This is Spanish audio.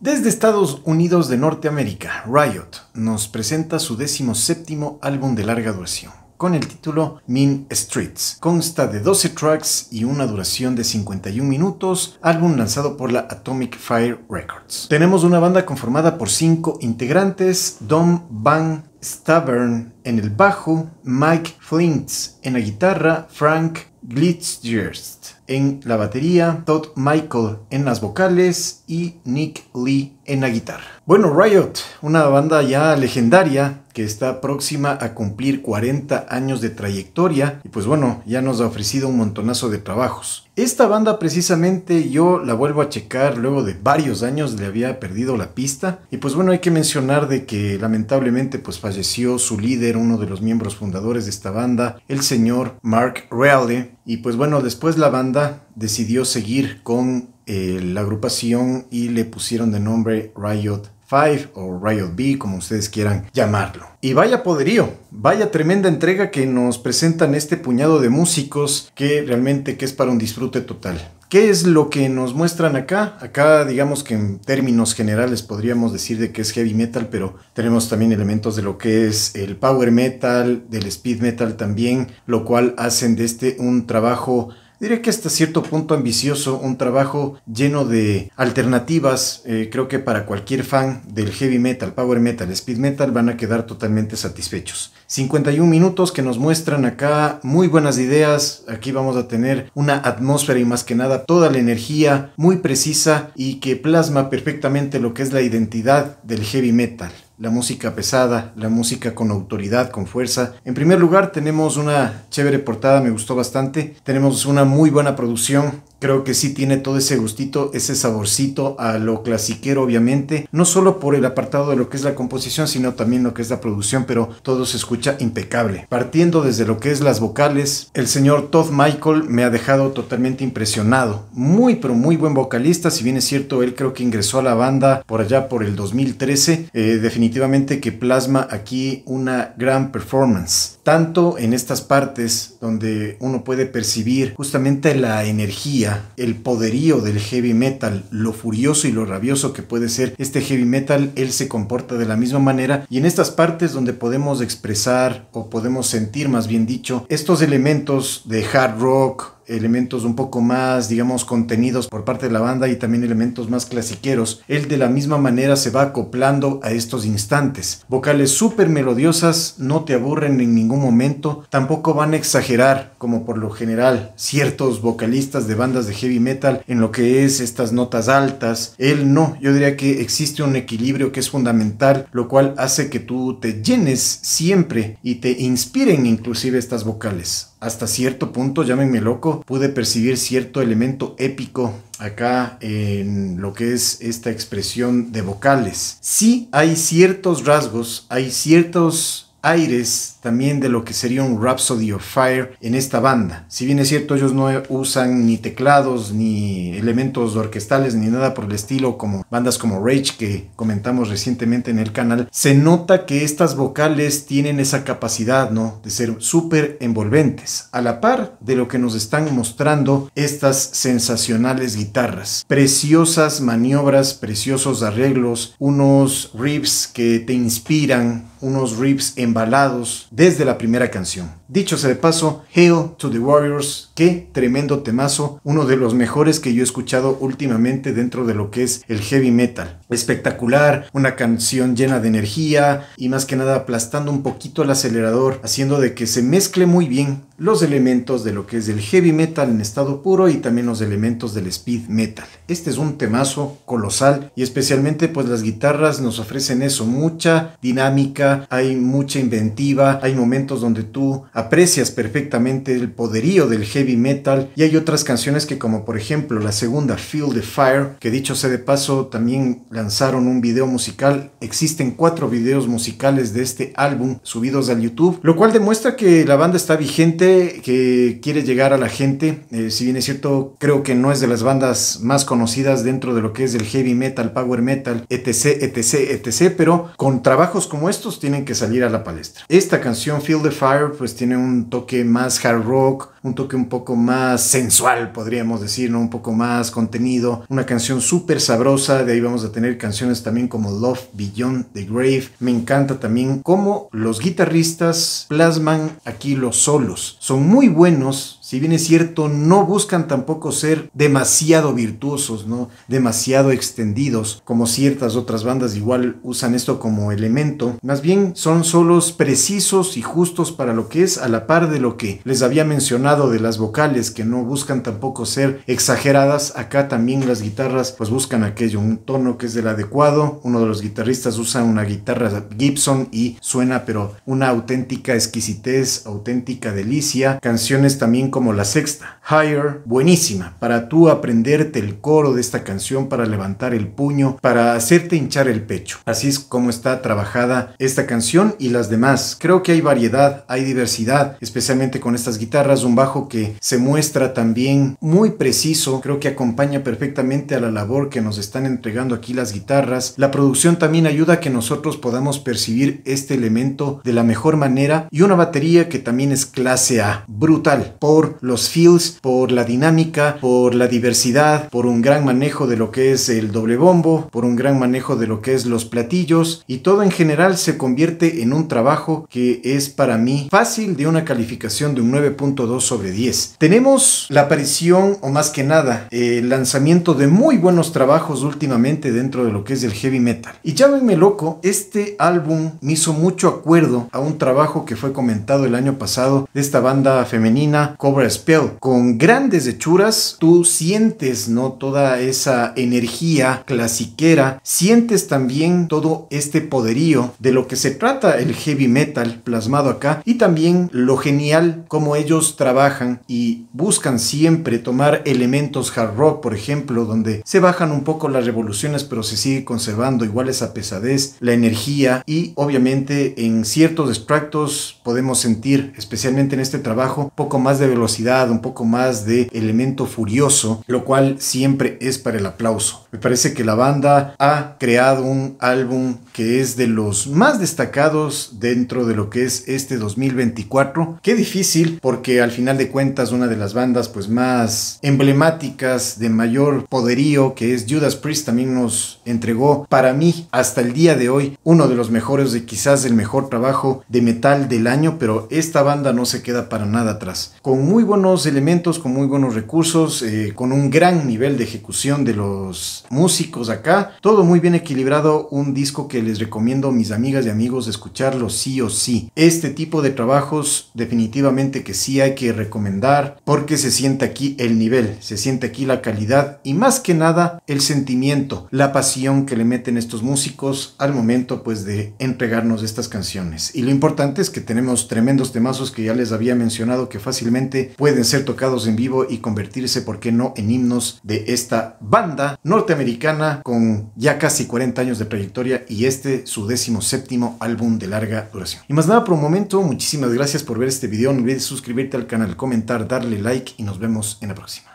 Desde Estados Unidos de Norteamérica, Riot nos presenta su séptimo álbum de larga duración con el título Mean Streets. Consta de 12 tracks y una duración de 51 minutos, álbum lanzado por la Atomic Fire Records. Tenemos una banda conformada por 5 integrantes, Dom Van Stavern en el bajo, Mike Flint en la guitarra, Frank Glitzgerst en la batería, Todd Michael en las vocales y Nick Lee en la guitarra. Bueno, Riot, una banda ya legendaria que está próxima a cumplir 40 años de trayectoria y pues bueno, ya nos ha ofrecido un montonazo de trabajos. Esta banda precisamente yo la vuelvo a checar luego de varios años, le había perdido la pista y pues bueno, hay que mencionar de que lamentablemente pues falleció su líder, uno de los miembros fundadores de esta banda, el señor Mark Reale, y pues bueno, después la banda decidió seguir con eh, la agrupación y le pusieron de nombre Riot 5 o Riot B, como ustedes quieran llamarlo. Y vaya poderío, vaya tremenda entrega que nos presentan este puñado de músicos que realmente que es para un disfrute total. ¿Qué es lo que nos muestran acá? Acá digamos que en términos generales podríamos decir de que es heavy metal, pero tenemos también elementos de lo que es el power metal, del speed metal también, lo cual hacen de este un trabajo Diré que hasta cierto punto ambicioso, un trabajo lleno de alternativas. Eh, creo que para cualquier fan del heavy metal, power metal, speed metal van a quedar totalmente satisfechos. 51 minutos que nos muestran acá muy buenas ideas. Aquí vamos a tener una atmósfera y más que nada toda la energía muy precisa y que plasma perfectamente lo que es la identidad del heavy metal la música pesada, la música con autoridad, con fuerza. En primer lugar, tenemos una chévere portada, me gustó bastante. Tenemos una muy buena producción Creo que sí tiene todo ese gustito, ese saborcito a lo clasiquero, obviamente. No solo por el apartado de lo que es la composición, sino también lo que es la producción, pero todo se escucha impecable. Partiendo desde lo que es las vocales, el señor Todd Michael me ha dejado totalmente impresionado. Muy, pero muy buen vocalista. Si bien es cierto, él creo que ingresó a la banda por allá por el 2013. Eh, definitivamente que plasma aquí una gran performance. Tanto en estas partes donde uno puede percibir justamente la energía el poderío del heavy metal, lo furioso y lo rabioso que puede ser este heavy metal, él se comporta de la misma manera y en estas partes donde podemos expresar o podemos sentir más bien dicho estos elementos de hard rock, elementos un poco más, digamos, contenidos por parte de la banda y también elementos más clasiqueros. Él de la misma manera se va acoplando a estos instantes. Vocales súper melodiosas, no te aburren en ningún momento, tampoco van a exagerar, como por lo general ciertos vocalistas de bandas de heavy metal en lo que es estas notas altas. Él no, yo diría que existe un equilibrio que es fundamental, lo cual hace que tú te llenes siempre y te inspiren inclusive estas vocales hasta cierto punto, llámenme loco, pude percibir cierto elemento épico acá en lo que es esta expresión de vocales. Sí hay ciertos rasgos, hay ciertos aires también de lo que sería un Rhapsody of Fire en esta banda. Si bien es cierto, ellos no usan ni teclados, ni elementos orquestales, ni nada por el estilo, como bandas como Rage que comentamos recientemente en el canal, se nota que estas vocales tienen esa capacidad, ¿no? De ser súper envolventes, a la par de lo que nos están mostrando estas sensacionales guitarras. Preciosas maniobras, preciosos arreglos, unos riffs que te inspiran unos riffs embalados desde la primera canción. Dicho sea de paso, Hail to the Warriors, qué tremendo temazo, uno de los mejores que yo he escuchado últimamente dentro de lo que es el heavy metal. Espectacular, una canción llena de energía y más que nada aplastando un poquito el acelerador, haciendo de que se mezcle muy bien los elementos de lo que es el heavy metal en estado puro y también los elementos del speed metal. Este es un temazo colosal y especialmente pues las guitarras nos ofrecen eso, mucha dinámica, hay mucha inventiva, hay momentos donde tú aprecias perfectamente el poderío del heavy metal y hay otras canciones que como por ejemplo la segunda Feel the Fire, que dicho sea de paso también lanzaron un video musical, existen cuatro videos musicales de este álbum subidos al YouTube, lo cual demuestra que la banda está vigente que quiere llegar a la gente, eh, si bien es cierto, creo que no es de las bandas más conocidas dentro de lo que es el heavy metal, power metal, etc, etc, etc, pero con trabajos como estos tienen que salir a la palestra. Esta canción Feel the Fire pues tiene un toque más hard rock, un toque un poco más sensual, podríamos decir, ¿no? un poco más contenido, una canción súper sabrosa, de ahí vamos a tener canciones también como Love Beyond the Grave, me encanta también cómo los guitarristas plasman aquí los solos, son muy buenos, si bien es cierto, no buscan tampoco ser demasiado virtuosos, ¿no? Demasiado extendidos, como ciertas otras bandas igual usan esto como elemento. Más bien son solos precisos y justos para lo que es, a la par de lo que les había mencionado de las vocales, que no buscan tampoco ser exageradas. Acá también las guitarras pues buscan aquello, un tono que es del adecuado. Uno de los guitarristas usa una guitarra Gibson y suena pero una auténtica exquisitez, auténtica delicia. Canciones también como la sexta. Higher, buenísima, para tú aprenderte el coro de esta canción, para levantar el puño, para hacerte hinchar el pecho. Así es como está trabajada esta canción y las demás. Creo que hay variedad, hay diversidad, especialmente con estas guitarras, un bajo que se muestra también muy preciso, creo que acompaña perfectamente a la labor que nos están entregando aquí las guitarras. La producción también ayuda a que nosotros podamos percibir este elemento de la mejor manera y una batería que también es clase A, brutal. Por los feels por la dinámica, por la diversidad, por un gran manejo de lo que es el doble bombo, por un gran manejo de lo que es los platillos y todo en general se convierte en un trabajo que es para mí fácil de una calificación de un 9.2 sobre 10. Tenemos la aparición o más que nada el lanzamiento de muy buenos trabajos últimamente dentro de lo que es el heavy metal. Y llámenme loco, este álbum me hizo mucho acuerdo a un trabajo que fue comentado el año pasado de esta banda femenina, Cobra Spell, Con grandes hechuras, tú sientes, ¿no? Toda esa energía clasiquera, sientes también todo este poderío de lo que se trata el heavy metal plasmado acá y también lo genial como ellos trabajan y buscan siempre tomar elementos hard rock, por ejemplo, donde se bajan un poco las revoluciones, pero se sigue conservando igual esa pesadez, la energía y obviamente en ciertos extractos podemos sentir, especialmente en este trabajo, poco más de velocidad un poco más de elemento furioso, lo cual siempre es para el aplauso. Me parece que la banda ha creado un álbum que es de los más destacados dentro de lo que es este 2024. Qué difícil porque al final de cuentas una de las bandas pues más emblemáticas de mayor poderío que es Judas Priest también nos entregó para mí hasta el día de hoy uno de los mejores de quizás el mejor trabajo de metal del año, pero esta banda no se queda para nada atrás. Con muy buenos elementos, con muy buenos recursos, eh, con un gran nivel de ejecución de los músicos acá. Todo muy bien equilibrado, un disco que les recomiendo mis amigas y amigos escucharlo sí o sí. Este tipo de trabajos definitivamente que sí hay que recomendar porque se siente aquí el nivel, se siente aquí la calidad y más que nada el sentimiento, la pasión que le meten estos músicos al momento pues de entregarnos estas canciones. Y lo importante es que tenemos tremendos temazos que ya les había mencionado que fácilmente pueden ser tocados en vivo y convertirse, ¿por qué no?, en himnos de esta banda norteamericana con ya casi 40 años de trayectoria y este su décimo séptimo álbum de larga duración. Y más nada por un momento, muchísimas gracias por ver este video, no olvides suscribirte al canal, comentar, darle like y nos vemos en la próxima.